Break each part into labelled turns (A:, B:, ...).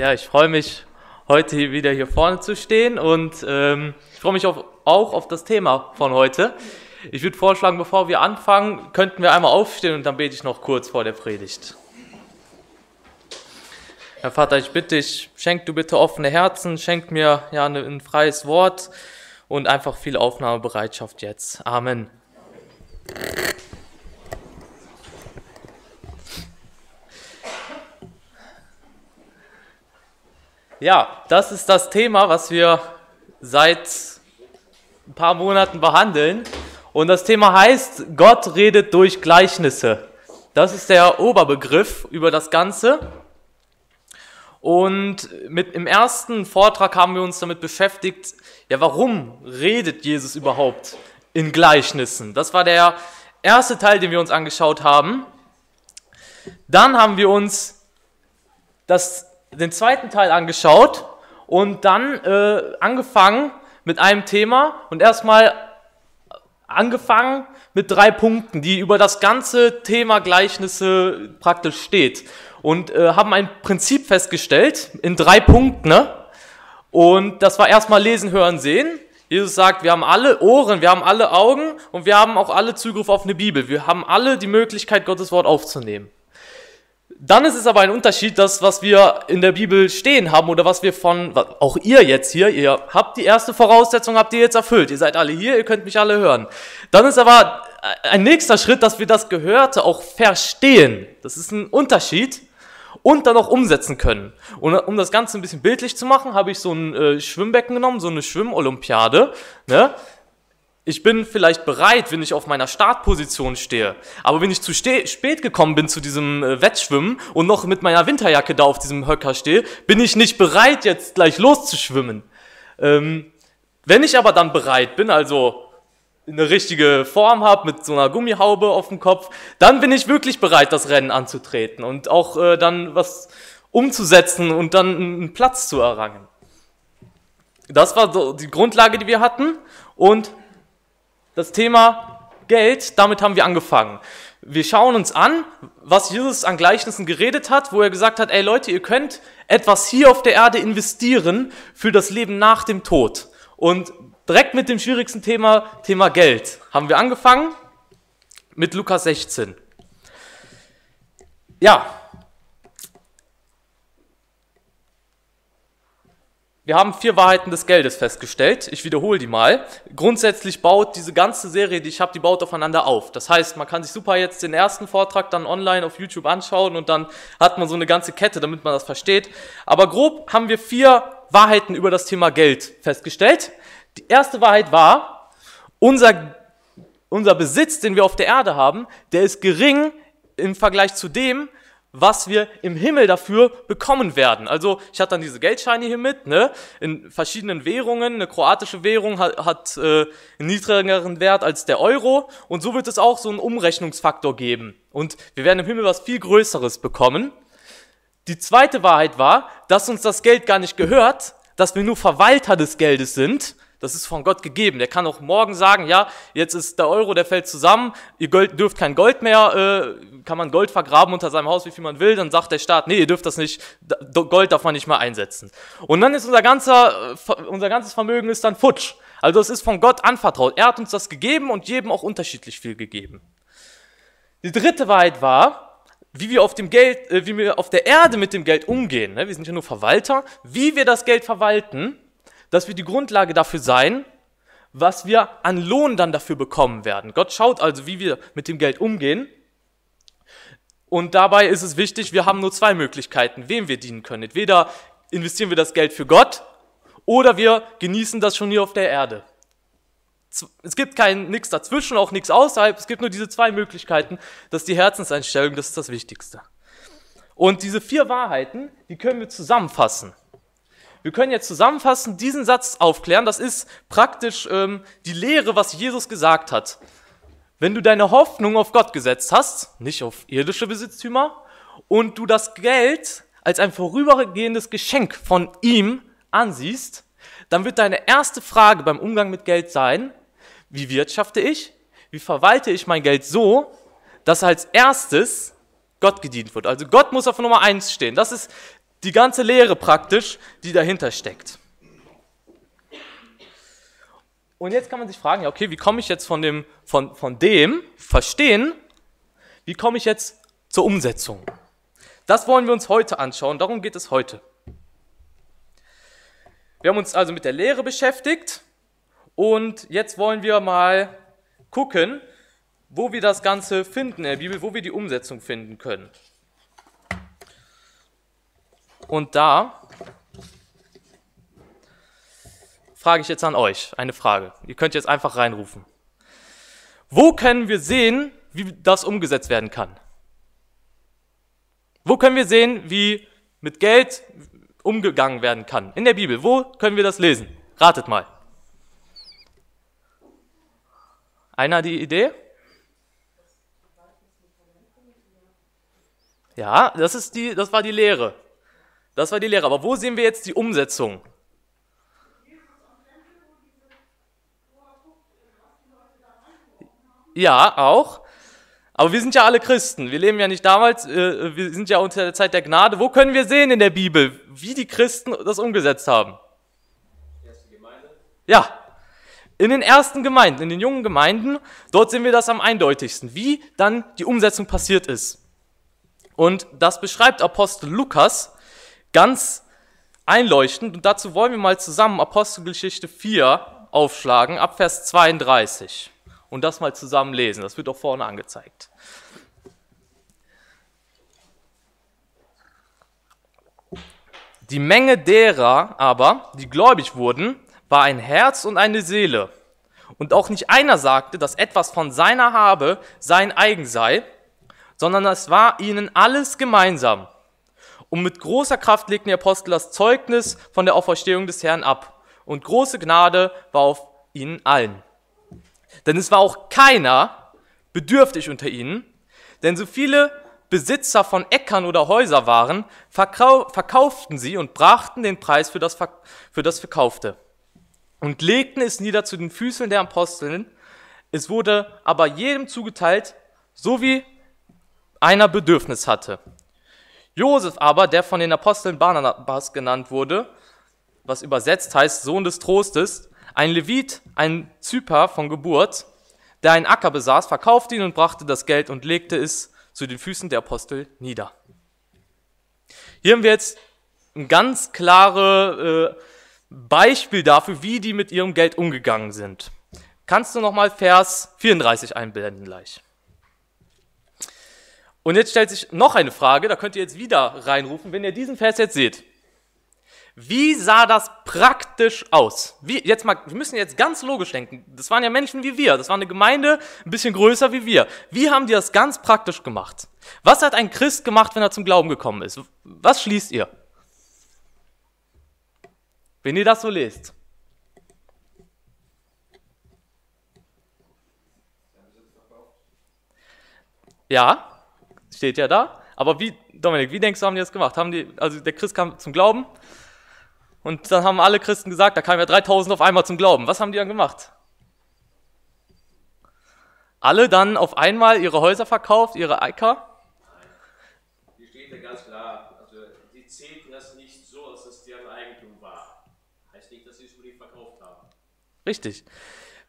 A: Ja, ich freue mich, heute wieder hier vorne zu stehen und ähm, ich freue mich auf, auch auf das Thema von heute. Ich würde vorschlagen, bevor wir anfangen, könnten wir einmal aufstehen und dann bete ich noch kurz vor der Predigt. Herr Vater, ich bitte dich, schenk du bitte offene Herzen, schenk mir ja ne, ein freies Wort und einfach viel Aufnahmebereitschaft jetzt. Amen. Ja, das ist das Thema, was wir seit ein paar Monaten behandeln. Und das Thema heißt, Gott redet durch Gleichnisse. Das ist der Oberbegriff über das Ganze. Und mit, im ersten Vortrag haben wir uns damit beschäftigt, ja, warum redet Jesus überhaupt in Gleichnissen? Das war der erste Teil, den wir uns angeschaut haben. Dann haben wir uns das den zweiten Teil angeschaut und dann äh, angefangen mit einem Thema und erstmal angefangen mit drei Punkten, die über das ganze Thema Gleichnisse praktisch steht und äh, haben ein Prinzip festgestellt in drei Punkten. Ne? Und das war erstmal lesen, hören, sehen. Jesus sagt, wir haben alle Ohren, wir haben alle Augen und wir haben auch alle Zugriff auf eine Bibel. Wir haben alle die Möglichkeit, Gottes Wort aufzunehmen. Dann ist es aber ein Unterschied, das, was wir in der Bibel stehen haben oder was wir von, auch ihr jetzt hier, ihr habt die erste Voraussetzung, habt ihr jetzt erfüllt. Ihr seid alle hier, ihr könnt mich alle hören. Dann ist aber ein nächster Schritt, dass wir das Gehörte auch verstehen. Das ist ein Unterschied und dann auch umsetzen können. Und um das Ganze ein bisschen bildlich zu machen, habe ich so ein äh, Schwimmbecken genommen, so eine Schwimmolympiade. Ne? Ich bin vielleicht bereit, wenn ich auf meiner Startposition stehe. Aber wenn ich zu spät gekommen bin zu diesem äh, Wettschwimmen und noch mit meiner Winterjacke da auf diesem Höcker stehe, bin ich nicht bereit, jetzt gleich loszuschwimmen. Ähm, wenn ich aber dann bereit bin, also eine richtige Form habe mit so einer Gummihaube auf dem Kopf, dann bin ich wirklich bereit, das Rennen anzutreten und auch äh, dann was umzusetzen und dann einen Platz zu errangen. Das war so die Grundlage, die wir hatten. Und das Thema Geld, damit haben wir angefangen. Wir schauen uns an, was Jesus an Gleichnissen geredet hat, wo er gesagt hat, ey Leute, ihr könnt etwas hier auf der Erde investieren für das Leben nach dem Tod. Und direkt mit dem schwierigsten Thema, Thema Geld, haben wir angefangen mit Lukas 16. Ja, Wir haben vier Wahrheiten des Geldes festgestellt. Ich wiederhole die mal. Grundsätzlich baut diese ganze Serie, die ich habe, die baut aufeinander auf. Das heißt, man kann sich super jetzt den ersten Vortrag dann online auf YouTube anschauen und dann hat man so eine ganze Kette, damit man das versteht. Aber grob haben wir vier Wahrheiten über das Thema Geld festgestellt. Die erste Wahrheit war, unser, unser Besitz, den wir auf der Erde haben, der ist gering im Vergleich zu dem, was wir im Himmel dafür bekommen werden. Also ich hatte dann diese Geldscheine hier mit, ne, in verschiedenen Währungen. Eine kroatische Währung hat, hat äh, einen niedrigeren Wert als der Euro und so wird es auch so einen Umrechnungsfaktor geben. Und wir werden im Himmel was viel Größeres bekommen. Die zweite Wahrheit war, dass uns das Geld gar nicht gehört, dass wir nur Verwalter des Geldes sind das ist von Gott gegeben. Der kann auch morgen sagen, ja, jetzt ist der Euro, der fällt zusammen, ihr dürft kein Gold mehr, äh, kann man Gold vergraben unter seinem Haus, wie viel man will, dann sagt der Staat, nee, ihr dürft das nicht, Gold darf man nicht mehr einsetzen. Und dann ist unser, ganzer, äh, unser ganzes Vermögen ist dann futsch. Also es ist von Gott anvertraut. Er hat uns das gegeben und jedem auch unterschiedlich viel gegeben. Die dritte Wahrheit war, wie wir auf dem Geld, äh, wie wir auf der Erde mit dem Geld umgehen. Ne? Wir sind ja nur Verwalter. Wie wir das Geld verwalten, das wird die Grundlage dafür sein, was wir an Lohn dann dafür bekommen werden. Gott schaut also, wie wir mit dem Geld umgehen. Und dabei ist es wichtig, wir haben nur zwei Möglichkeiten, wem wir dienen können. Entweder investieren wir das Geld für Gott oder wir genießen das schon hier auf der Erde. Es gibt kein nichts dazwischen, auch nichts außerhalb. Es gibt nur diese zwei Möglichkeiten. Das ist die Herzenseinstellung, das ist das Wichtigste. Und diese vier Wahrheiten, die können wir zusammenfassen wir können jetzt zusammenfassen, diesen Satz aufklären. Das ist praktisch ähm, die Lehre, was Jesus gesagt hat. Wenn du deine Hoffnung auf Gott gesetzt hast, nicht auf irdische Besitztümer, und du das Geld als ein vorübergehendes Geschenk von ihm ansiehst, dann wird deine erste Frage beim Umgang mit Geld sein, wie wirtschafte ich? Wie verwalte ich mein Geld so, dass als erstes Gott gedient wird? Also Gott muss auf Nummer eins stehen. Das ist die ganze Lehre praktisch, die dahinter steckt. Und jetzt kann man sich fragen, ja, okay, wie komme ich jetzt von dem, von, von dem Verstehen, wie komme ich jetzt zur Umsetzung? Das wollen wir uns heute anschauen, darum geht es heute. Wir haben uns also mit der Lehre beschäftigt und jetzt wollen wir mal gucken, wo wir das Ganze finden in der Bibel, wo wir die Umsetzung finden können. Und da frage ich jetzt an euch eine Frage. Ihr könnt jetzt einfach reinrufen. Wo können wir sehen, wie das umgesetzt werden kann? Wo können wir sehen, wie mit Geld umgegangen werden kann? In der Bibel. Wo können wir das lesen? Ratet mal. Einer die Idee? Ja, das, ist die, das war die Lehre. Das war die Lehre. Aber wo sehen wir jetzt die Umsetzung? Ja, auch. Aber wir sind ja alle Christen. Wir leben ja nicht damals, äh, wir sind ja unter der Zeit der Gnade. Wo können wir sehen in der Bibel, wie die Christen das umgesetzt haben? Ja, in den ersten Gemeinden, in den jungen Gemeinden, dort sehen wir das am eindeutigsten, wie dann die Umsetzung passiert ist. Und das beschreibt Apostel Lukas ganz einleuchtend. Und dazu wollen wir mal zusammen Apostelgeschichte 4 aufschlagen, ab Vers 32. Und das mal zusammen lesen. Das wird auch vorne angezeigt. Die Menge derer aber, die gläubig wurden, war ein Herz und eine Seele. Und auch nicht einer sagte, dass etwas von seiner habe sein eigen sei, sondern es war ihnen alles gemeinsam. Und mit großer Kraft legten die Apostel das Zeugnis von der Auferstehung des Herrn ab. Und große Gnade war auf ihnen allen. Denn es war auch keiner bedürftig unter ihnen, denn so viele Besitzer von Äckern oder Häuser waren, verkau verkauften sie und brachten den Preis für das, für das Verkaufte und legten es nieder zu den Füßen der Aposteln. Es wurde aber jedem zugeteilt, so wie einer Bedürfnis hatte. Josef aber, der von den Aposteln Barnabas genannt wurde, was übersetzt heißt Sohn des Trostes, ein Levit, ein Zyper von Geburt, der einen Acker besaß, verkaufte ihn und brachte das Geld und legte es zu den Füßen der Apostel nieder. Hier haben wir jetzt ein ganz klares äh, Beispiel dafür, wie die mit ihrem Geld umgegangen sind. Kannst du nochmal Vers 34 einblenden gleich? Und jetzt stellt sich noch eine Frage, da könnt ihr jetzt wieder reinrufen, wenn ihr diesen Vers jetzt seht. Wie sah das praktisch aus? Wie, jetzt mal, wir müssen jetzt ganz logisch denken. Das waren ja Menschen wie wir. Das war eine Gemeinde, ein bisschen größer wie wir. Wie haben die das ganz praktisch gemacht? Was hat ein Christ gemacht, wenn er zum Glauben gekommen ist? Was schließt ihr? Wenn ihr das so lest. Ja, steht ja da. Aber wie, Dominik, wie denkst du, haben die das gemacht? Haben die, also der Christ kam zum Glauben und dann haben alle Christen gesagt, da kamen ja 3000 auf einmal zum Glauben. Was haben die dann gemacht? Alle dann auf einmal ihre Häuser verkauft, ihre Äcker? Nein. Die steht ja ganz klar, also die zählten das nicht so, dass das deren Eigentum war. Heißt nicht, dass sie es unbedingt verkauft haben. Richtig.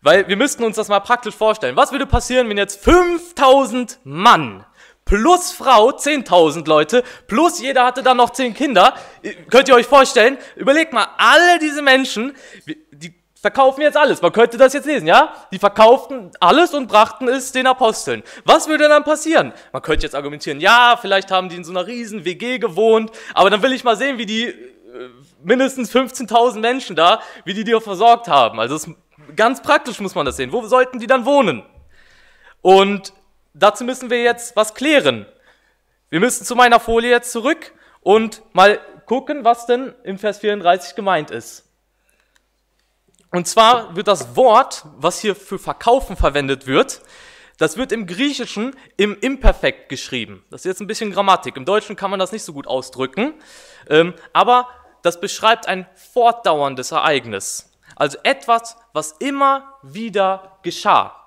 A: Weil wir müssten uns das mal praktisch vorstellen. Was würde passieren, wenn jetzt 5000 Mann plus Frau 10.000 Leute, plus jeder hatte dann noch 10 Kinder. Könnt ihr euch vorstellen? Überlegt mal, alle diese Menschen, die verkaufen jetzt alles. Man könnte das jetzt lesen, ja? Die verkauften alles und brachten es den Aposteln. Was würde dann passieren? Man könnte jetzt argumentieren, ja, vielleicht haben die in so einer riesen WG gewohnt, aber dann will ich mal sehen, wie die äh, mindestens 15.000 Menschen da, wie die die versorgt haben. Also es, ganz praktisch muss man das sehen. Wo sollten die dann wohnen? Und dazu müssen wir jetzt was klären. Wir müssen zu meiner Folie jetzt zurück und mal gucken, was denn im Vers 34 gemeint ist. Und zwar wird das Wort, was hier für verkaufen verwendet wird, das wird im Griechischen im Imperfekt geschrieben. Das ist jetzt ein bisschen Grammatik. Im Deutschen kann man das nicht so gut ausdrücken. Ähm, aber das beschreibt ein fortdauerndes Ereignis. Also etwas, was immer wieder geschah.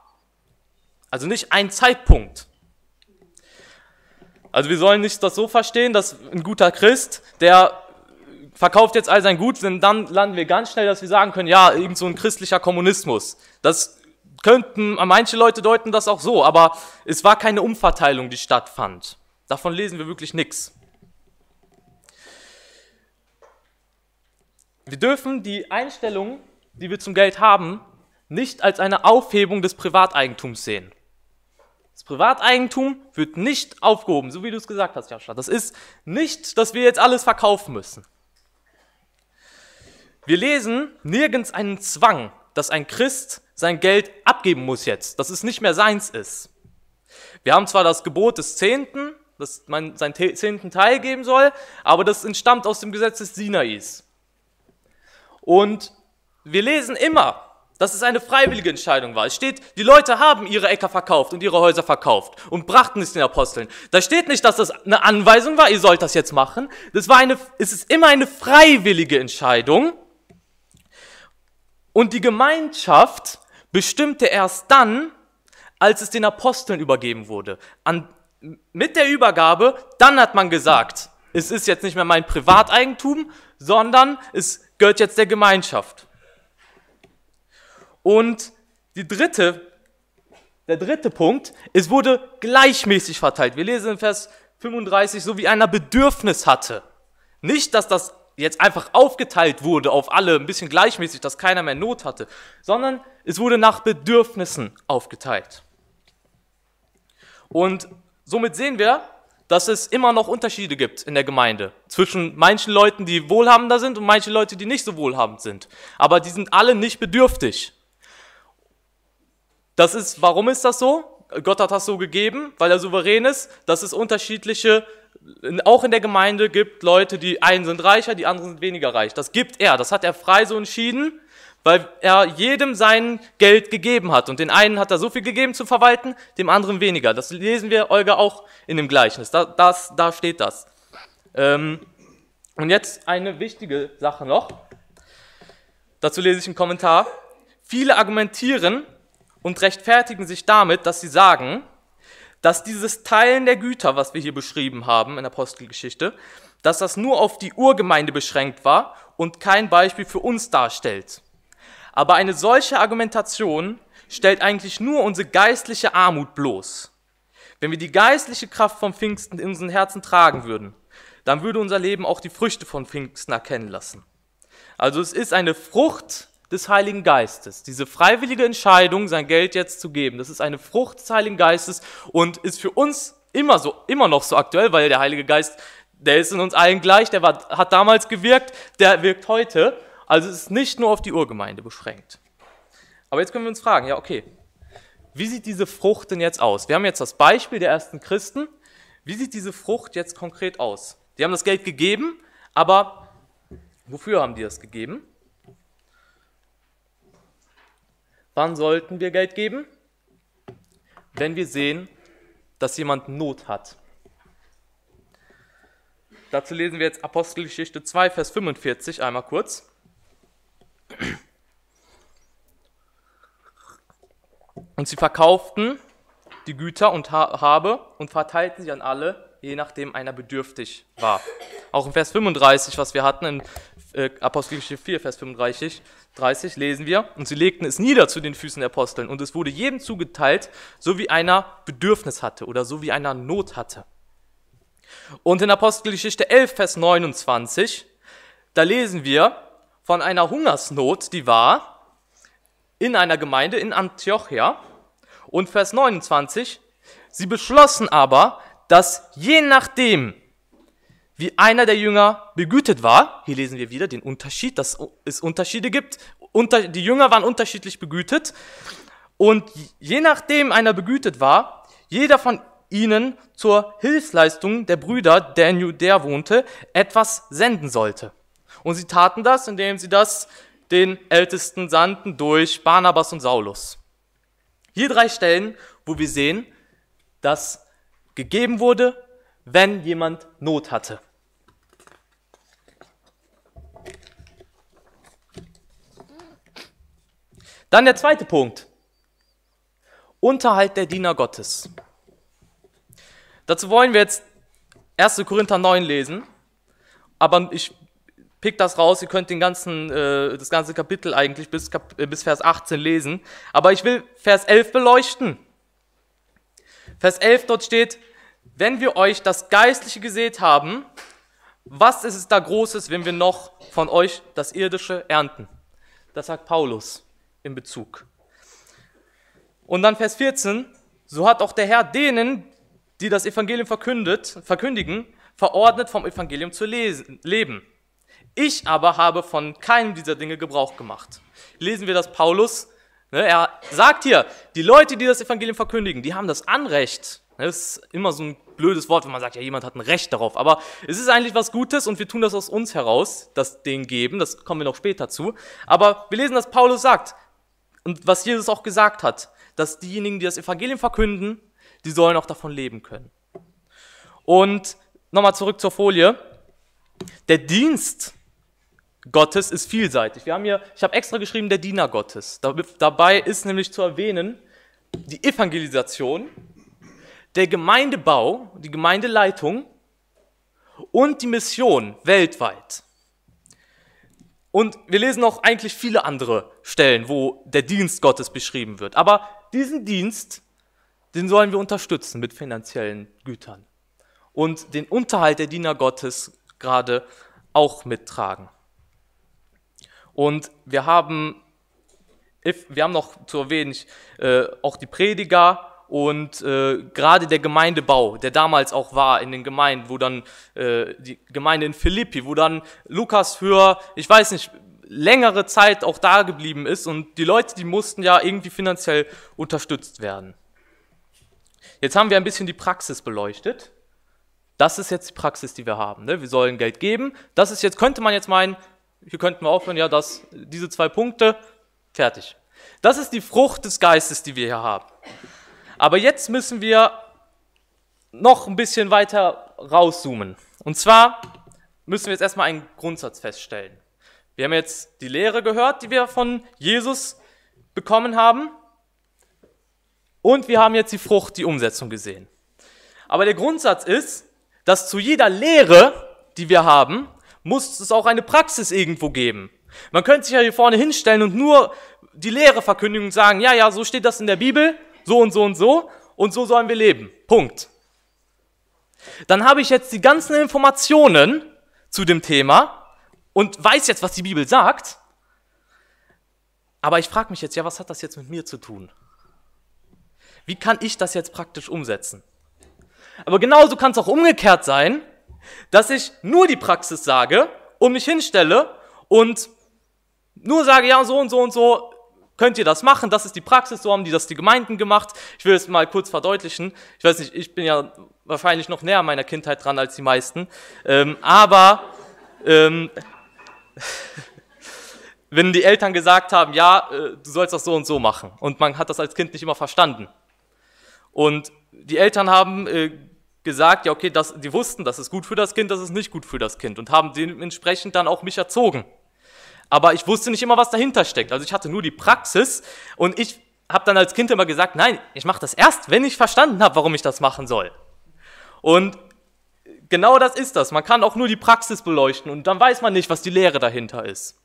A: Also nicht ein Zeitpunkt. Also wir sollen nicht das so verstehen, dass ein guter Christ, der verkauft jetzt all sein Gut, denn dann landen wir ganz schnell, dass wir sagen können, ja, irgend so ein christlicher Kommunismus. Das könnten, manche Leute deuten das auch so, aber es war keine Umverteilung, die stattfand. Davon lesen wir wirklich nichts. Wir dürfen die Einstellung, die wir zum Geld haben, nicht als eine Aufhebung des Privateigentums sehen. Das Privateigentum wird nicht aufgehoben, so wie du es gesagt hast, Jascha. Das ist nicht, dass wir jetzt alles verkaufen müssen. Wir lesen nirgends einen Zwang, dass ein Christ sein Geld abgeben muss jetzt, dass es nicht mehr seins ist. Wir haben zwar das Gebot des Zehnten, dass man seinen zehnten Teil geben soll, aber das entstammt aus dem Gesetz des Sinais. Und wir lesen immer, dass es eine freiwillige Entscheidung war. Es steht, die Leute haben ihre Äcker verkauft und ihre Häuser verkauft und brachten es den Aposteln. Da steht nicht, dass das eine Anweisung war, ihr sollt das jetzt machen. Das war eine, es ist immer eine freiwillige Entscheidung. Und die Gemeinschaft bestimmte erst dann, als es den Aposteln übergeben wurde. An, mit der Übergabe, dann hat man gesagt, es ist jetzt nicht mehr mein Privateigentum, sondern es gehört jetzt der Gemeinschaft. Und die dritte, der dritte Punkt, es wurde gleichmäßig verteilt. Wir lesen in Vers 35, so wie einer Bedürfnis hatte. Nicht, dass das jetzt einfach aufgeteilt wurde auf alle, ein bisschen gleichmäßig, dass keiner mehr Not hatte, sondern es wurde nach Bedürfnissen aufgeteilt. Und somit sehen wir, dass es immer noch Unterschiede gibt in der Gemeinde zwischen manchen Leuten, die wohlhabender sind und manchen Leuten, die nicht so wohlhabend sind. Aber die sind alle nicht bedürftig. Das ist, warum ist das so? Gott hat das so gegeben, weil er souverän ist, dass es unterschiedliche, auch in der Gemeinde gibt Leute, die einen sind reicher, die anderen sind weniger reich. Das gibt er, das hat er frei so entschieden, weil er jedem sein Geld gegeben hat. Und den einen hat er so viel gegeben zu verwalten, dem anderen weniger. Das lesen wir, Olga, auch in dem Gleichnis. Da, das, da steht das. Ähm, und jetzt eine wichtige Sache noch. Dazu lese ich einen Kommentar. Viele argumentieren, und rechtfertigen sich damit, dass sie sagen, dass dieses Teilen der Güter, was wir hier beschrieben haben in der Apostelgeschichte, dass das nur auf die Urgemeinde beschränkt war und kein Beispiel für uns darstellt. Aber eine solche Argumentation stellt eigentlich nur unsere geistliche Armut bloß. Wenn wir die geistliche Kraft von Pfingsten in unseren Herzen tragen würden, dann würde unser Leben auch die Früchte von Pfingsten erkennen lassen. Also es ist eine Frucht des Heiligen Geistes. Diese freiwillige Entscheidung, sein Geld jetzt zu geben, das ist eine Frucht des Heiligen Geistes und ist für uns immer so, immer noch so aktuell, weil der Heilige Geist, der ist in uns allen gleich, der war, hat damals gewirkt, der wirkt heute. Also es ist nicht nur auf die Urgemeinde beschränkt. Aber jetzt können wir uns fragen, ja, okay, wie sieht diese Frucht denn jetzt aus? Wir haben jetzt das Beispiel der ersten Christen. Wie sieht diese Frucht jetzt konkret aus? Die haben das Geld gegeben, aber wofür haben die das gegeben? Wann sollten wir Geld geben? Wenn wir sehen, dass jemand Not hat. Dazu lesen wir jetzt Apostelgeschichte 2, Vers 45 einmal kurz. Und sie verkauften die Güter und Habe und verteilten sie an alle, je nachdem einer bedürftig war. Auch in Vers 35, was wir hatten, in äh, Apostelgeschichte 4, Vers 35, 30 lesen wir, und sie legten es nieder zu den Füßen der Aposteln, und es wurde jedem zugeteilt, so wie einer Bedürfnis hatte oder so wie einer Not hatte. Und in Apostelgeschichte 11, Vers 29, da lesen wir von einer Hungersnot, die war in einer Gemeinde in Antiochia. Und Vers 29, sie beschlossen aber, dass je nachdem, wie einer der Jünger begütet war. Hier lesen wir wieder den Unterschied, dass es Unterschiede gibt. Unter, die Jünger waren unterschiedlich begütet. Und je nachdem einer begütet war, jeder von ihnen zur Hilfsleistung der Brüder, der in Judäa wohnte, etwas senden sollte. Und sie taten das, indem sie das den Ältesten sandten durch Barnabas und Saulus. Hier drei Stellen, wo wir sehen, dass gegeben wurde, wenn jemand Not hatte. Dann der zweite Punkt. Unterhalt der Diener Gottes. Dazu wollen wir jetzt 1. Korinther 9 lesen, aber ich pick das raus, ihr könnt den ganzen, äh, das ganze Kapitel eigentlich bis, Kap äh, bis Vers 18 lesen, aber ich will Vers 11 beleuchten. Vers 11 dort steht, wenn wir euch das Geistliche gesät haben, was ist es da Großes, wenn wir noch von euch das Irdische ernten? Das sagt Paulus in Bezug. Und dann Vers 14, so hat auch der Herr denen, die das Evangelium verkündet, verkündigen, verordnet, vom Evangelium zu lesen, leben. Ich aber habe von keinem dieser Dinge Gebrauch gemacht. Lesen wir das Paulus. Ne? er sagt hier, die Leute, die das Evangelium verkündigen, die haben das Anrecht. Ne, das ist immer so ein blödes Wort, wenn man sagt, ja, jemand hat ein Recht darauf. Aber es ist eigentlich was Gutes und wir tun das aus uns heraus, das denen geben. Das kommen wir noch später zu. Aber wir lesen, dass Paulus sagt, und was Jesus auch gesagt hat, dass diejenigen, die das Evangelium verkünden, die sollen auch davon leben können. Und nochmal zurück zur Folie. Der Dienst Gottes ist vielseitig. Wir haben hier, ich habe extra geschrieben, der Diener Gottes. Dabei ist nämlich zu erwähnen, die Evangelisation, der Gemeindebau, die Gemeindeleitung und die Mission weltweit. Und wir lesen auch eigentlich viele andere Stellen, wo der Dienst Gottes beschrieben wird. Aber diesen Dienst, den sollen wir unterstützen mit finanziellen Gütern und den Unterhalt der Diener Gottes gerade auch mittragen. Und wir haben, wir haben noch zu erwähnen, äh, auch die Prediger, und äh, gerade der Gemeindebau, der damals auch war in den Gemeinden, wo dann äh, die Gemeinde in Philippi, wo dann Lukas für, ich weiß nicht, längere Zeit auch da geblieben ist und die Leute, die mussten ja irgendwie finanziell unterstützt werden. Jetzt haben wir ein bisschen die Praxis beleuchtet. Das ist jetzt die Praxis, die wir haben. Ne? Wir sollen Geld geben. Das ist jetzt, könnte man jetzt meinen, hier könnten wir aufhören, ja, das, diese zwei Punkte, fertig. Das ist die Frucht des Geistes, die wir hier haben. Aber jetzt müssen wir noch ein bisschen weiter rauszoomen. Und zwar müssen wir jetzt erstmal einen Grundsatz feststellen. Wir haben jetzt die Lehre gehört, die wir von Jesus bekommen haben. Und wir haben jetzt die Frucht, die Umsetzung gesehen. Aber der Grundsatz ist, dass zu jeder Lehre, die wir haben, muss es auch eine Praxis irgendwo geben. Man könnte sich ja hier vorne hinstellen und nur die Lehre verkündigen und sagen, ja, ja, so steht das in der Bibel, so und so und so und so sollen wir leben. Punkt. Dann habe ich jetzt die ganzen Informationen zu dem Thema und weiß jetzt, was die Bibel sagt. Aber ich frage mich jetzt, ja, was hat das jetzt mit mir zu tun? Wie kann ich das jetzt praktisch umsetzen? Aber genauso kann es auch umgekehrt sein, dass ich nur die Praxis sage und mich hinstelle und nur sage, ja, so und so und so, könnt ihr das machen, das ist die Praxis, so haben die das die Gemeinden gemacht. Ich will es mal kurz verdeutlichen. Ich weiß nicht, ich bin ja wahrscheinlich noch näher meiner Kindheit dran als die meisten. Ähm, aber ähm, wenn die Eltern gesagt haben, ja, äh, du sollst das so und so machen, und man hat das als Kind nicht immer verstanden. Und die Eltern haben äh, gesagt, ja, okay, das, die wussten, das ist gut für das Kind, das ist nicht gut für das Kind und haben dementsprechend dann auch mich erzogen aber ich wusste nicht immer, was dahinter steckt. Also ich hatte nur die Praxis und ich habe dann als Kind immer gesagt, nein, ich mache das erst, wenn ich verstanden habe, warum ich das machen soll. Und genau das ist das. Man kann auch nur die Praxis beleuchten und dann weiß man nicht, was die Lehre dahinter ist.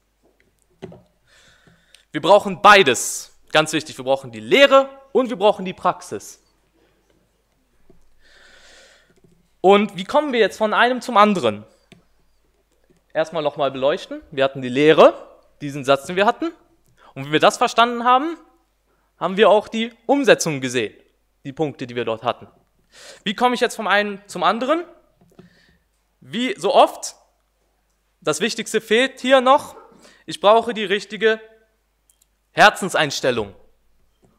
A: Wir brauchen beides. Ganz wichtig, wir brauchen die Lehre und wir brauchen die Praxis. Und wie kommen wir jetzt von einem zum anderen? erstmal nochmal beleuchten. Wir hatten die Lehre, diesen Satz, den wir hatten. Und wenn wir das verstanden haben, haben wir auch die Umsetzung gesehen, die Punkte, die wir dort hatten. Wie komme ich jetzt vom einen zum anderen? Wie so oft, das Wichtigste fehlt hier noch, ich brauche die richtige Herzenseinstellung,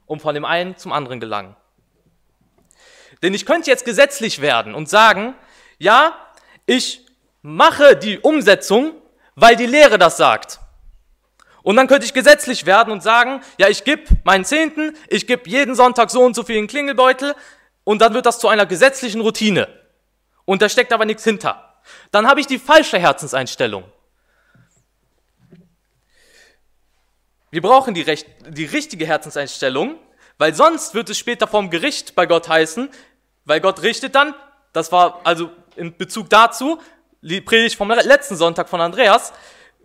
A: um von dem einen zum anderen gelangen. Denn ich könnte jetzt gesetzlich werden und sagen, ja, ich mache die Umsetzung, weil die Lehre das sagt. Und dann könnte ich gesetzlich werden und sagen, ja, ich gebe meinen Zehnten, ich gebe jeden Sonntag so und so viel in Klingelbeutel und dann wird das zu einer gesetzlichen Routine. Und da steckt aber nichts hinter. Dann habe ich die falsche Herzenseinstellung. Wir brauchen die, recht, die richtige Herzenseinstellung, weil sonst wird es später vom Gericht bei Gott heißen, weil Gott richtet dann, das war also in Bezug dazu, die Predigt vom letzten Sonntag von Andreas.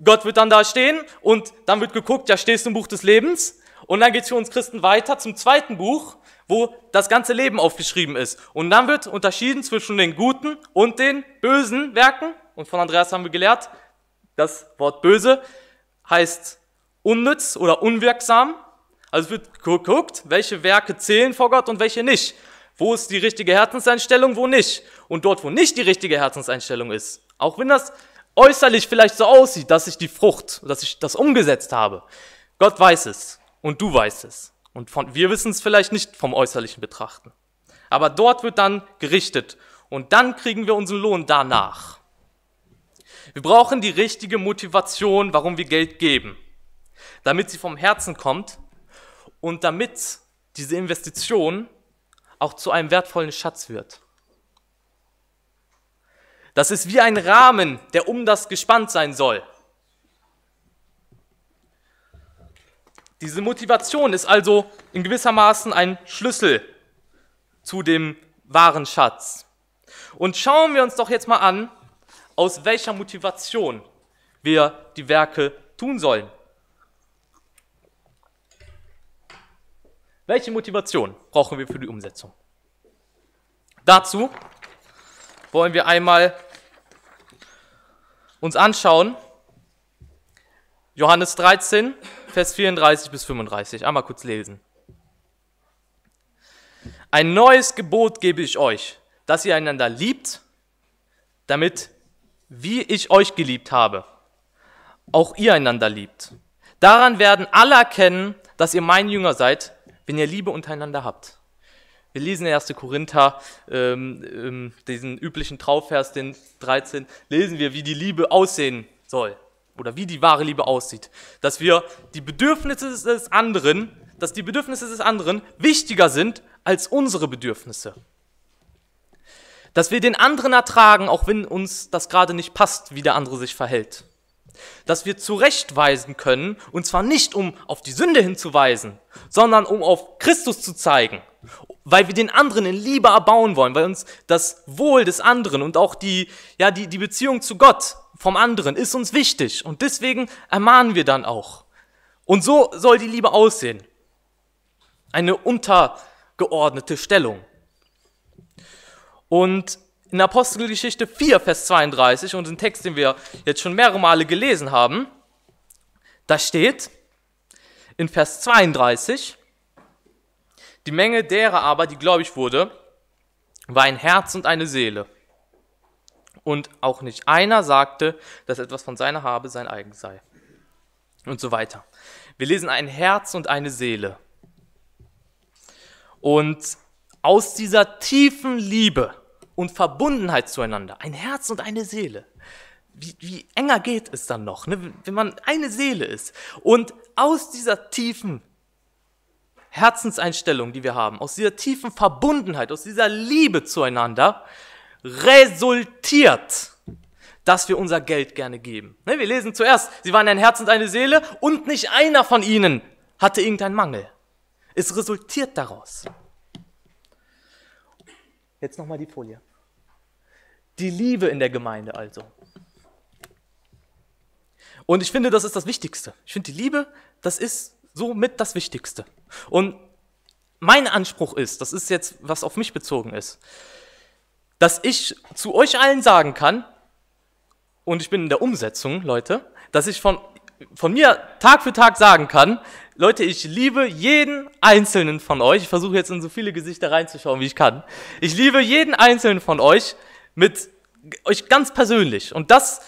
A: Gott wird dann da stehen und dann wird geguckt, ja, stehst du im Buch des Lebens? Und dann geht's für uns Christen weiter zum zweiten Buch, wo das ganze Leben aufgeschrieben ist. Und dann wird unterschieden zwischen den guten und den bösen Werken. Und von Andreas haben wir gelernt, das Wort böse heißt unnütz oder unwirksam. Also wird geguckt, welche Werke zählen vor Gott und welche nicht. Wo ist die richtige Herzenseinstellung, wo nicht. Und dort, wo nicht die richtige Herzenseinstellung ist, auch wenn das äußerlich vielleicht so aussieht, dass ich die Frucht, dass ich das umgesetzt habe. Gott weiß es und du weißt es. Und von, wir wissen es vielleicht nicht vom äußerlichen Betrachten. Aber dort wird dann gerichtet und dann kriegen wir unseren Lohn danach. Wir brauchen die richtige Motivation, warum wir Geld geben, damit sie vom Herzen kommt und damit diese Investition auch zu einem wertvollen Schatz wird. Das ist wie ein Rahmen, der um das gespannt sein soll. Diese Motivation ist also in gewissermaßen ein Schlüssel zu dem wahren Schatz. Und schauen wir uns doch jetzt mal an, aus welcher Motivation wir die Werke tun sollen. Welche Motivation brauchen wir für die Umsetzung? Dazu wollen wir einmal uns anschauen. Johannes 13, Vers 34 bis 35. Einmal kurz lesen. Ein neues Gebot gebe ich euch, dass ihr einander liebt, damit, wie ich euch geliebt habe, auch ihr einander liebt. Daran werden alle erkennen, dass ihr mein Jünger seid, wenn ihr Liebe untereinander habt. Wir lesen 1. Korinther, ähm, ähm, diesen üblichen Trauvers, den 13, lesen wir, wie die Liebe aussehen soll oder wie die wahre Liebe aussieht. Dass wir die Bedürfnisse des anderen, dass die Bedürfnisse des anderen wichtiger sind als unsere Bedürfnisse. Dass wir den anderen ertragen, auch wenn uns das gerade nicht passt, wie der andere sich verhält. Dass wir zurechtweisen können, und zwar nicht um auf die Sünde hinzuweisen, sondern um auf Christus zu zeigen weil wir den anderen in Liebe erbauen wollen, weil uns das Wohl des anderen und auch die, ja, die, die Beziehung zu Gott vom anderen ist uns wichtig. Und deswegen ermahnen wir dann auch. Und so soll die Liebe aussehen. Eine untergeordnete Stellung. Und in Apostelgeschichte 4, Vers 32 und den Text, den wir jetzt schon mehrere Male gelesen haben, da steht in Vers 32, die Menge derer aber, die gläubig wurde, war ein Herz und eine Seele. Und auch nicht einer sagte, dass etwas von seiner Habe sein eigen sei. Und so weiter. Wir lesen ein Herz und eine Seele. Und aus dieser tiefen Liebe und Verbundenheit zueinander, ein Herz und eine Seele, wie, wie enger geht es dann noch, ne? wenn man eine Seele ist. Und aus dieser tiefen Herzenseinstellung, die wir haben, aus dieser tiefen Verbundenheit, aus dieser Liebe zueinander, resultiert, dass wir unser Geld gerne geben. Ne, wir lesen zuerst, sie waren ein Herz und eine Seele und nicht einer von ihnen hatte irgendeinen Mangel. Es resultiert daraus. Jetzt nochmal die Folie. Die Liebe in der Gemeinde also. Und ich finde, das ist das Wichtigste. Ich finde, die Liebe, das ist somit das Wichtigste. Und mein Anspruch ist, das ist jetzt, was auf mich bezogen ist, dass ich zu euch allen sagen kann, und ich bin in der Umsetzung, Leute, dass ich von, von mir Tag für Tag sagen kann, Leute, ich liebe jeden einzelnen von euch. Ich versuche jetzt in so viele Gesichter reinzuschauen, wie ich kann. Ich liebe jeden einzelnen von euch mit euch ganz persönlich. Und das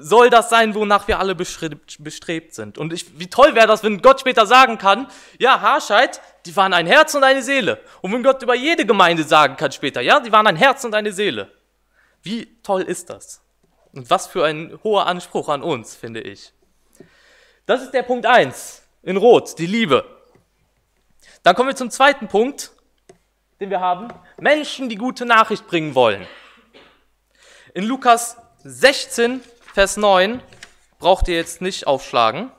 A: soll das sein, wonach wir alle bestrebt sind. Und ich, wie toll wäre das, wenn Gott später sagen kann, ja, Harscheid, die waren ein Herz und eine Seele. Und wenn Gott über jede Gemeinde sagen kann später, ja, die waren ein Herz und eine Seele. Wie toll ist das? Und was für ein hoher Anspruch an uns, finde ich. Das ist der Punkt eins in Rot, die Liebe. Dann kommen wir zum zweiten Punkt, den wir haben. Menschen, die gute Nachricht bringen wollen. In Lukas 16, Vers 9 braucht ihr jetzt nicht aufschlagen.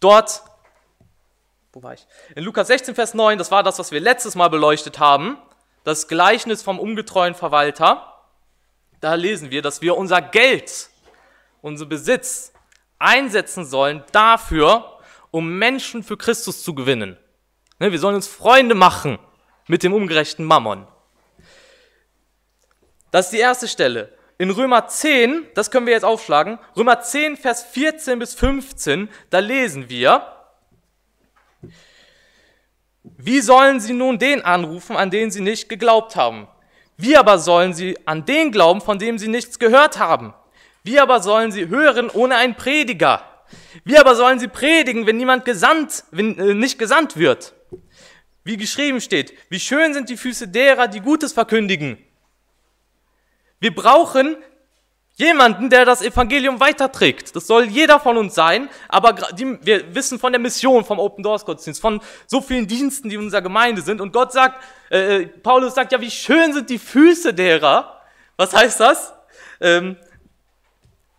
A: Dort, wo war ich? In Lukas 16, Vers 9, das war das, was wir letztes Mal beleuchtet haben, das Gleichnis vom ungetreuen Verwalter. Da lesen wir, dass wir unser Geld, unseren Besitz einsetzen sollen dafür, um Menschen für Christus zu gewinnen. Ne, wir sollen uns Freunde machen mit dem ungerechten Mammon. Das ist die erste Stelle in Römer 10, das können wir jetzt aufschlagen, Römer 10, Vers 14 bis 15, da lesen wir, wie sollen sie nun den anrufen, an den sie nicht geglaubt haben? Wie aber sollen sie an den glauben, von dem sie nichts gehört haben? Wie aber sollen sie hören ohne einen Prediger? Wie aber sollen sie predigen, wenn niemand gesandt, wenn äh, nicht gesandt wird? Wie geschrieben steht, wie schön sind die Füße derer, die Gutes verkündigen wir brauchen jemanden, der das Evangelium weiterträgt. Das soll jeder von uns sein, aber die, wir wissen von der Mission, vom Open Doors Gottesdienst, von so vielen Diensten, die in unserer Gemeinde sind. Und Gott sagt, äh, äh Paulus sagt, ja, wie schön sind die Füße derer. Was heißt das? Ähm,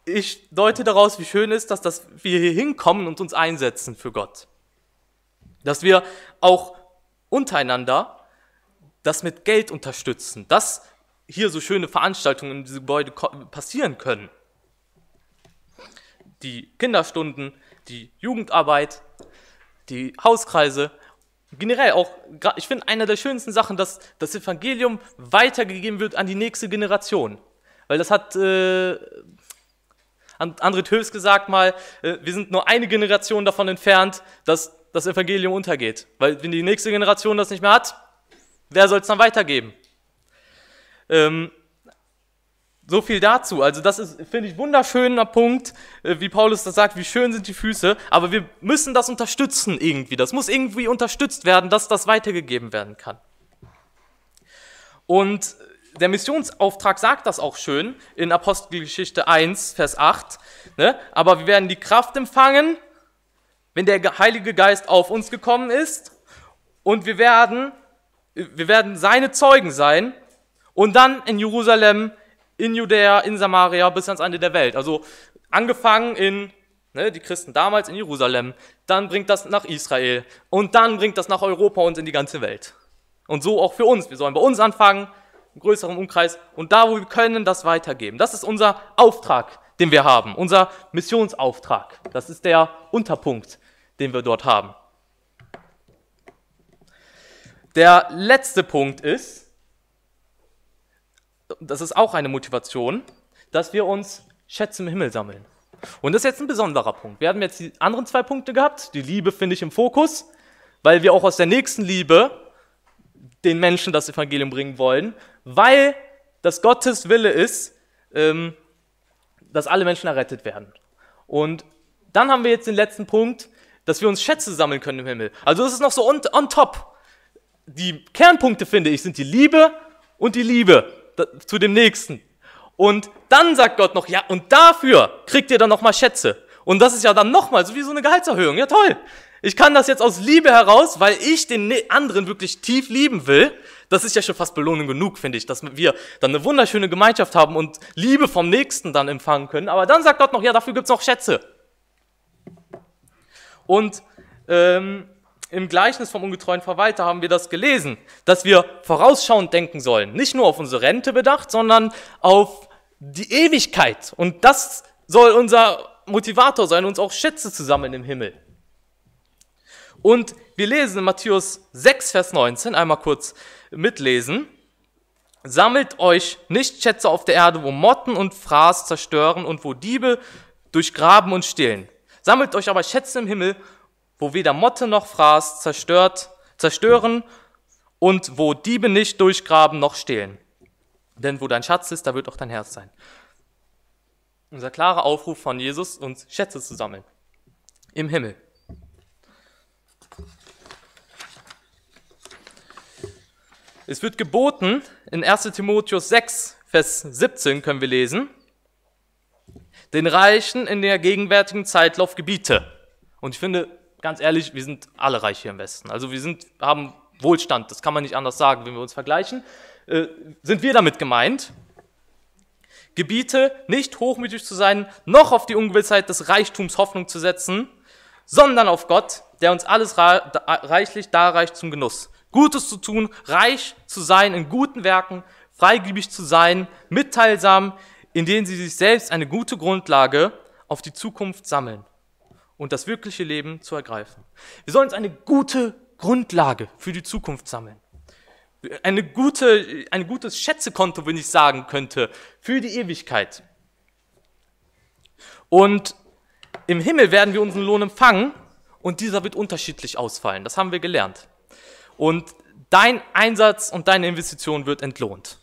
A: ich deute daraus, wie schön ist, dass das, wir hier hinkommen und uns einsetzen für Gott. Dass wir auch untereinander das mit Geld unterstützen. Das hier so schöne Veranstaltungen in diesem Gebäude passieren können. Die Kinderstunden, die Jugendarbeit, die Hauskreise, generell auch, ich finde, eine der schönsten Sachen, dass das Evangelium weitergegeben wird an die nächste Generation. Weil das hat äh, André Töfs gesagt mal, äh, wir sind nur eine Generation davon entfernt, dass das Evangelium untergeht. Weil wenn die nächste Generation das nicht mehr hat, wer soll es dann weitergeben? Ähm, so viel dazu. Also das ist, finde ich, wunderschöner Punkt, äh, wie Paulus das sagt, wie schön sind die Füße, aber wir müssen das unterstützen irgendwie. Das muss irgendwie unterstützt werden, dass das weitergegeben werden kann. Und der Missionsauftrag sagt das auch schön in Apostelgeschichte 1, Vers 8. Ne? Aber wir werden die Kraft empfangen, wenn der Heilige Geist auf uns gekommen ist. Und wir werden, wir werden seine Zeugen sein und dann in Jerusalem, in Judäa, in Samaria bis ans Ende der Welt. Also angefangen in ne, die Christen damals in Jerusalem, dann bringt das nach Israel und dann bringt das nach Europa und in die ganze Welt. Und so auch für uns. Wir sollen bei uns anfangen, im größeren Umkreis und da, wo wir können, das weitergeben. Das ist unser Auftrag, den wir haben, unser Missionsauftrag. Das ist der Unterpunkt, den wir dort haben. Der letzte Punkt ist, das ist auch eine Motivation, dass wir uns Schätze im Himmel sammeln. Und das ist jetzt ein besonderer Punkt. Wir haben jetzt die anderen zwei Punkte gehabt. Die Liebe finde ich im Fokus, weil wir auch aus der nächsten Liebe den Menschen das Evangelium bringen wollen, weil das Gottes Wille ist, ähm, dass alle Menschen errettet werden. Und dann haben wir jetzt den letzten Punkt, dass wir uns Schätze sammeln können im Himmel. Also das ist noch so on, on top. Die Kernpunkte, finde ich, sind die Liebe und die Liebe zu dem Nächsten. Und dann sagt Gott noch, ja, und dafür kriegt ihr dann nochmal Schätze. Und das ist ja dann nochmal, so wie so eine Gehaltserhöhung. Ja, toll. Ich kann das jetzt aus Liebe heraus, weil ich den anderen wirklich tief lieben will. Das ist ja schon fast Belohnung genug, finde ich, dass wir dann eine wunderschöne Gemeinschaft haben und Liebe vom Nächsten dann empfangen können. Aber dann sagt Gott noch, ja, dafür gibt's noch Schätze. Und ähm, im Gleichnis vom ungetreuen Verwalter haben wir das gelesen, dass wir vorausschauend denken sollen. Nicht nur auf unsere Rente bedacht, sondern auf die Ewigkeit. Und das soll unser Motivator sein, uns auch Schätze zu sammeln im Himmel. Und wir lesen in Matthäus 6, Vers 19, einmal kurz mitlesen. Sammelt euch nicht Schätze auf der Erde, wo Motten und Fraß zerstören und wo Diebe durchgraben und stehlen. Sammelt euch aber Schätze im Himmel, wo weder Motte noch Fraß zerstört, zerstören und wo Diebe nicht durchgraben noch stehlen. Denn wo dein Schatz ist, da wird auch dein Herz sein. Unser klarer Aufruf von Jesus, uns Schätze zu sammeln. Im Himmel. Es wird geboten, in 1 Timotheus 6, Vers 17 können wir lesen, den Reichen in der gegenwärtigen Zeitlauf gebiete. Und ich finde, ganz ehrlich, wir sind alle reich hier im Westen. Also wir sind, haben Wohlstand, das kann man nicht anders sagen, wenn wir uns vergleichen. Äh, sind wir damit gemeint? Gebiete, nicht hochmütig zu sein, noch auf die Ungewissheit des Reichtums Hoffnung zu setzen, sondern auf Gott, der uns alles reichlich darreicht zum Genuss. Gutes zu tun, reich zu sein in guten Werken, freigebig zu sein, mitteilsam, indem sie sich selbst eine gute Grundlage auf die Zukunft sammeln und das wirkliche Leben zu ergreifen. Wir sollen uns eine gute Grundlage für die Zukunft sammeln. Eine gute, ein gutes Schätzekonto, wenn ich sagen könnte, für die Ewigkeit. Und im Himmel werden wir unseren Lohn empfangen und dieser wird unterschiedlich ausfallen. Das haben wir gelernt. Und dein Einsatz und deine Investition wird entlohnt.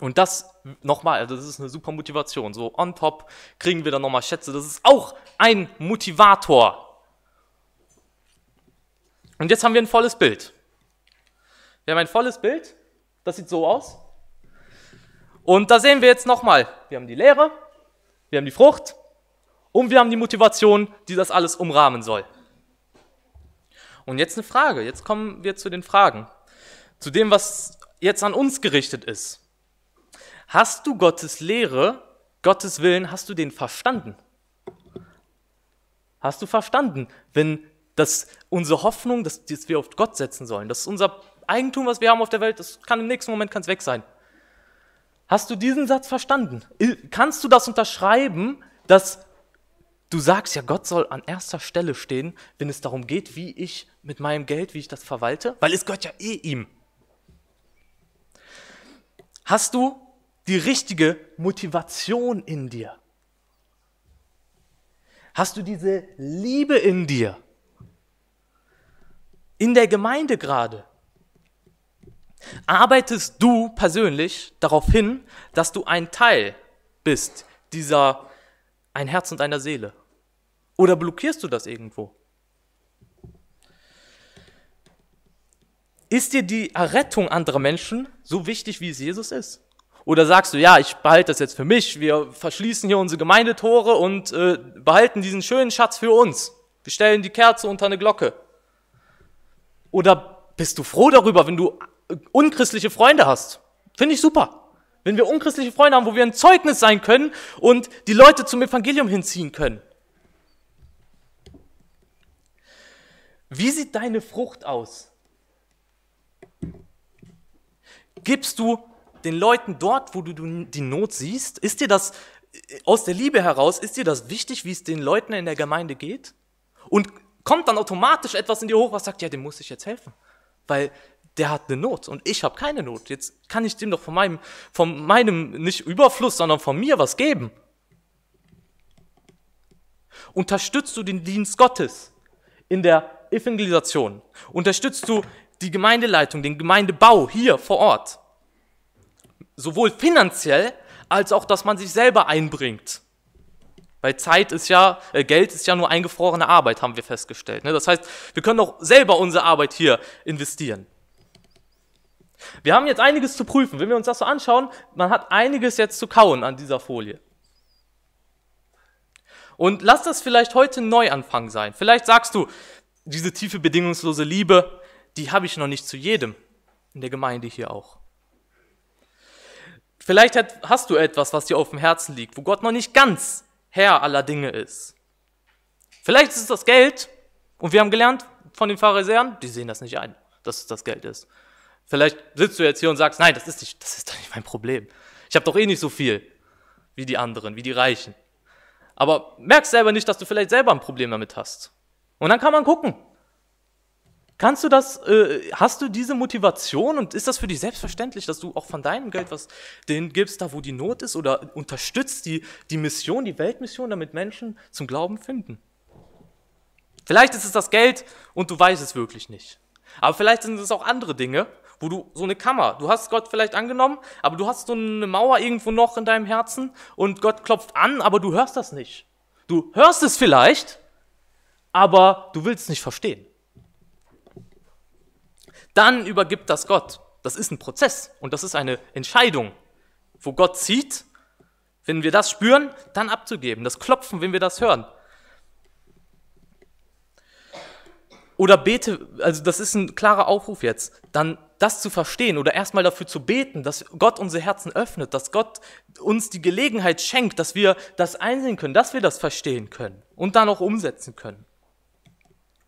A: Und das nochmal, also das ist eine super Motivation. So on top kriegen wir dann nochmal Schätze. Das ist auch ein Motivator. Und jetzt haben wir ein volles Bild. Wir haben ein volles Bild. Das sieht so aus. Und da sehen wir jetzt nochmal, wir haben die Lehre, wir haben die Frucht und wir haben die Motivation, die das alles umrahmen soll. Und jetzt eine Frage, jetzt kommen wir zu den Fragen. Zu dem, was jetzt an uns gerichtet ist. Hast du Gottes Lehre, Gottes Willen, hast du den verstanden? Hast du verstanden, wenn das unsere Hoffnung, dass, dass wir auf Gott setzen sollen, das ist unser Eigentum, was wir haben auf der Welt, das kann im nächsten Moment kann's weg sein. Hast du diesen Satz verstanden? Kannst du das unterschreiben, dass du sagst, ja, Gott soll an erster Stelle stehen, wenn es darum geht, wie ich mit meinem Geld, wie ich das verwalte? Weil es gehört ja eh ihm. Hast du die richtige Motivation in dir? Hast du diese Liebe in dir? In der Gemeinde gerade? Arbeitest du persönlich darauf hin, dass du ein Teil bist dieser ein Herz und einer Seele? Oder blockierst du das irgendwo? Ist dir die Errettung anderer Menschen so wichtig, wie es Jesus ist? Oder sagst du, ja, ich behalte das jetzt für mich, wir verschließen hier unsere Gemeindetore und äh, behalten diesen schönen Schatz für uns. Wir stellen die Kerze unter eine Glocke. Oder bist du froh darüber, wenn du äh, unchristliche Freunde hast? Finde ich super. Wenn wir unchristliche Freunde haben, wo wir ein Zeugnis sein können und die Leute zum Evangelium hinziehen können. Wie sieht deine Frucht aus? Gibst du den Leuten dort, wo du die Not siehst? Ist dir das äh, aus der Liebe heraus, ist dir das wichtig, wie es den Leuten in der Gemeinde geht? Und kommt dann automatisch etwas in dir hoch, was sagt, ja, dem muss ich jetzt helfen, weil der hat eine Not und ich habe keine Not. Jetzt kann ich dem doch von meinem, von meinem nicht Überfluss, sondern von mir was geben. Unterstützt du den Dienst Gottes in der Evangelisation? Unterstützt du die Gemeindeleitung, den Gemeindebau hier vor Ort? sowohl finanziell als auch, dass man sich selber einbringt. Weil Zeit ist ja, äh, Geld ist ja nur eingefrorene Arbeit, haben wir festgestellt. Ne? Das heißt, wir können auch selber unsere Arbeit hier investieren. Wir haben jetzt einiges zu prüfen. Wenn wir uns das so anschauen, man hat einiges jetzt zu kauen an dieser Folie. Und lass das vielleicht heute ein Neuanfang sein. Vielleicht sagst du, diese tiefe bedingungslose Liebe, die habe ich noch nicht zu jedem in der Gemeinde hier auch. Vielleicht hast du etwas, was dir auf dem Herzen liegt, wo Gott noch nicht ganz Herr aller Dinge ist. Vielleicht ist es das Geld, und wir haben gelernt von den Pharisäern, die sehen das nicht ein, dass es das Geld ist. Vielleicht sitzt du jetzt hier und sagst, nein, das ist, nicht, das ist doch nicht mein Problem. Ich habe doch eh nicht so viel wie die anderen, wie die Reichen. Aber merkst selber nicht, dass du vielleicht selber ein Problem damit hast. Und dann kann man gucken, Kannst du das, äh, hast du diese Motivation und ist das für dich selbstverständlich, dass du auch von deinem Geld was denen gibst, da wo die Not ist oder unterstützt die, die Mission, die Weltmission, damit Menschen zum Glauben finden? Vielleicht ist es das Geld und du weißt es wirklich nicht. Aber vielleicht sind es auch andere Dinge, wo du so eine Kammer, du hast Gott vielleicht angenommen, aber du hast so eine Mauer irgendwo noch in deinem Herzen und Gott klopft an, aber du hörst das nicht. Du hörst es vielleicht, aber du willst es nicht verstehen dann übergibt das Gott. Das ist ein Prozess und das ist eine Entscheidung, wo Gott zieht, wenn wir das spüren, dann abzugeben. Das Klopfen, wenn wir das hören. Oder bete, also das ist ein klarer Aufruf jetzt, dann das zu verstehen oder erstmal dafür zu beten, dass Gott unsere Herzen öffnet, dass Gott uns die Gelegenheit schenkt, dass wir das einsehen können, dass wir das verstehen können und dann auch umsetzen können.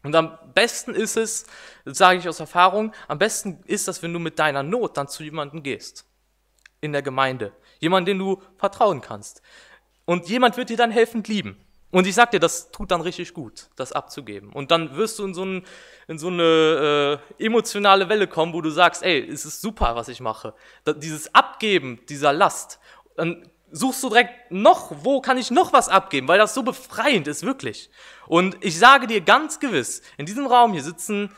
A: Und am besten ist es, sage ich aus Erfahrung, am besten ist das, wenn du mit deiner Not dann zu jemandem gehst. In der Gemeinde. Jemand, den du vertrauen kannst. Und jemand wird dir dann helfend lieben. Und ich sag dir, das tut dann richtig gut, das abzugeben. Und dann wirst du in so, ein, in so eine äh, emotionale Welle kommen, wo du sagst, ey, es ist super, was ich mache. Da, dieses Abgeben dieser Last, dann suchst du direkt noch, wo kann ich noch was abgeben, weil das so befreiend ist, wirklich. Und ich sage dir ganz gewiss, in diesem Raum hier sitzen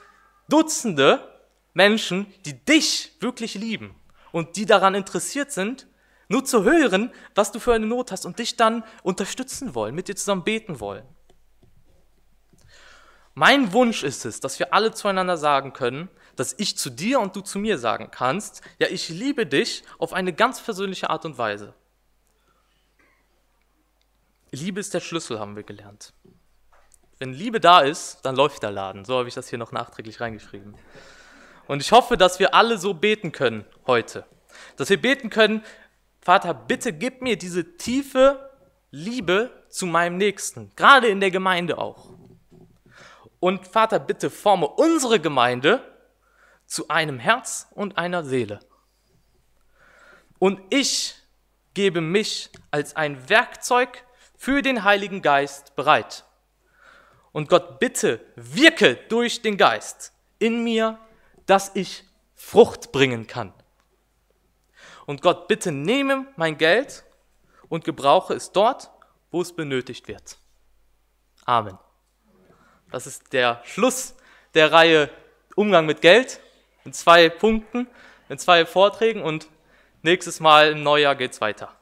A: Dutzende Menschen, die dich wirklich lieben und die daran interessiert sind, nur zu hören, was du für eine Not hast und dich dann unterstützen wollen, mit dir zusammen beten wollen. Mein Wunsch ist es, dass wir alle zueinander sagen können, dass ich zu dir und du zu mir sagen kannst, ja, ich liebe dich auf eine ganz persönliche Art und Weise. Liebe ist der Schlüssel, haben wir gelernt. Wenn Liebe da ist, dann läuft der Laden. So habe ich das hier noch nachträglich reingeschrieben. Und ich hoffe, dass wir alle so beten können heute. Dass wir beten können, Vater, bitte gib mir diese tiefe Liebe zu meinem Nächsten, gerade in der Gemeinde auch. Und Vater, bitte forme unsere Gemeinde zu einem Herz und einer Seele. Und ich gebe mich als ein Werkzeug für den Heiligen Geist bereit. Und Gott, bitte wirke durch den Geist in mir, dass ich Frucht bringen kann. Und Gott, bitte nehme mein Geld und gebrauche es dort, wo es benötigt wird. Amen. Das ist der Schluss der Reihe Umgang mit Geld in zwei Punkten, in zwei Vorträgen und nächstes Mal im Neujahr geht's weiter.